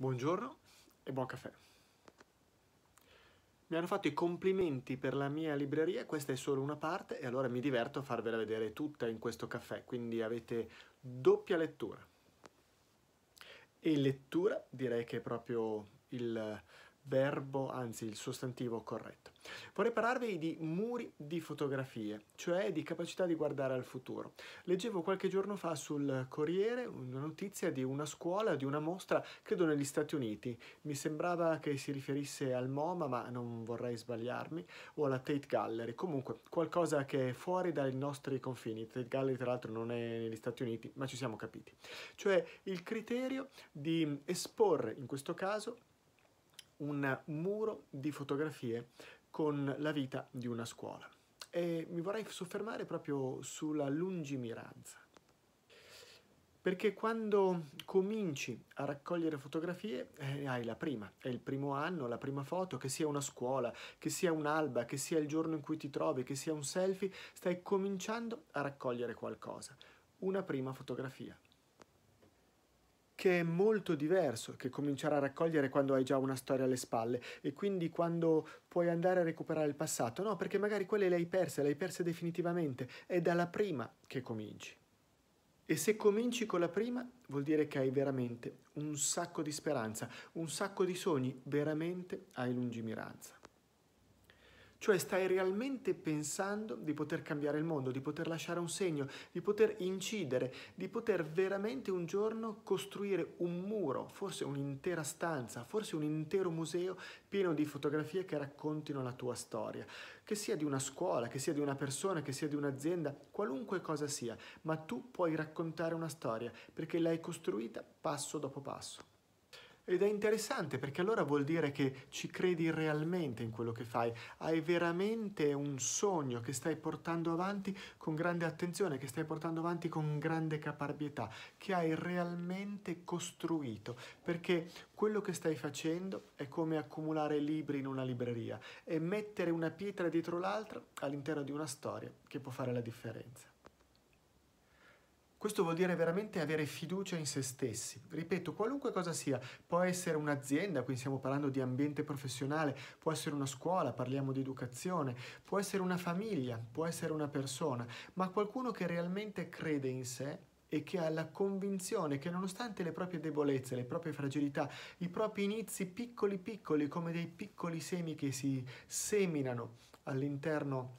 Buongiorno e buon caffè. Mi hanno fatto i complimenti per la mia libreria, questa è solo una parte e allora mi diverto a farvela vedere tutta in questo caffè, quindi avete doppia lettura. E lettura direi che è proprio il verbo, anzi il sostantivo corretto. Vorrei parlarvi di muri di fotografie, cioè di capacità di guardare al futuro. Leggevo qualche giorno fa sul Corriere una notizia di una scuola, di una mostra, credo negli Stati Uniti. Mi sembrava che si riferisse al MoMA, ma non vorrei sbagliarmi, o alla Tate Gallery. Comunque, qualcosa che è fuori dai nostri confini. Tate Gallery, tra l'altro, non è negli Stati Uniti, ma ci siamo capiti. Cioè il criterio di esporre, in questo caso, un muro di fotografie con la vita di una scuola. E mi vorrei soffermare proprio sulla lungimiranza. Perché quando cominci a raccogliere fotografie eh, hai la prima, è il primo anno, la prima foto, che sia una scuola, che sia un'alba, che sia il giorno in cui ti trovi, che sia un selfie, stai cominciando a raccogliere qualcosa, una prima fotografia che è molto diverso che cominciare a raccogliere quando hai già una storia alle spalle e quindi quando puoi andare a recuperare il passato, no, perché magari quelle le hai perse, le hai perse definitivamente, è dalla prima che cominci. E se cominci con la prima, vuol dire che hai veramente un sacco di speranza, un sacco di sogni, veramente hai lungimiranza. Cioè stai realmente pensando di poter cambiare il mondo, di poter lasciare un segno, di poter incidere, di poter veramente un giorno costruire un muro, forse un'intera stanza, forse un intero museo pieno di fotografie che raccontino la tua storia. Che sia di una scuola, che sia di una persona, che sia di un'azienda, qualunque cosa sia, ma tu puoi raccontare una storia perché l'hai costruita passo dopo passo. Ed è interessante perché allora vuol dire che ci credi realmente in quello che fai, hai veramente un sogno che stai portando avanti con grande attenzione, che stai portando avanti con grande caparbietà, che hai realmente costruito, perché quello che stai facendo è come accumulare libri in una libreria e mettere una pietra dietro l'altra all'interno di una storia che può fare la differenza. Questo vuol dire veramente avere fiducia in se stessi. Ripeto, qualunque cosa sia, può essere un'azienda, quindi stiamo parlando di ambiente professionale, può essere una scuola, parliamo di educazione, può essere una famiglia, può essere una persona, ma qualcuno che realmente crede in sé e che ha la convinzione che nonostante le proprie debolezze, le proprie fragilità, i propri inizi piccoli piccoli come dei piccoli semi che si seminano all'interno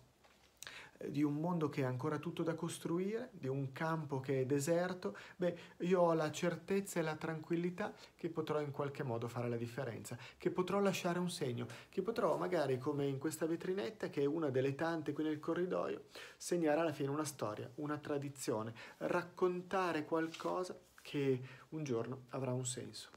di un mondo che è ancora tutto da costruire, di un campo che è deserto, beh, io ho la certezza e la tranquillità che potrò in qualche modo fare la differenza, che potrò lasciare un segno, che potrò magari come in questa vetrinetta che è una delle tante qui nel corridoio, segnare alla fine una storia, una tradizione, raccontare qualcosa che un giorno avrà un senso.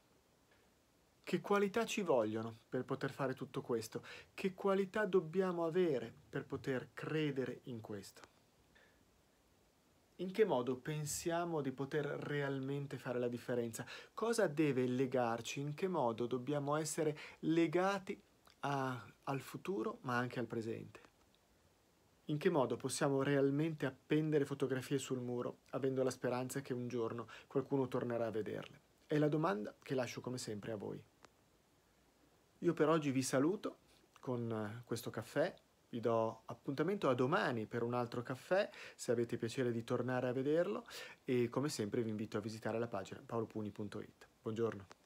Che qualità ci vogliono per poter fare tutto questo? Che qualità dobbiamo avere per poter credere in questo? In che modo pensiamo di poter realmente fare la differenza? Cosa deve legarci? In che modo dobbiamo essere legati a, al futuro ma anche al presente? In che modo possiamo realmente appendere fotografie sul muro avendo la speranza che un giorno qualcuno tornerà a vederle? È la domanda che lascio come sempre a voi. Io per oggi vi saluto con eh, questo caffè, vi do appuntamento a domani per un altro caffè, se avete piacere di tornare a vederlo e come sempre vi invito a visitare la pagina paolopuni.it. Buongiorno.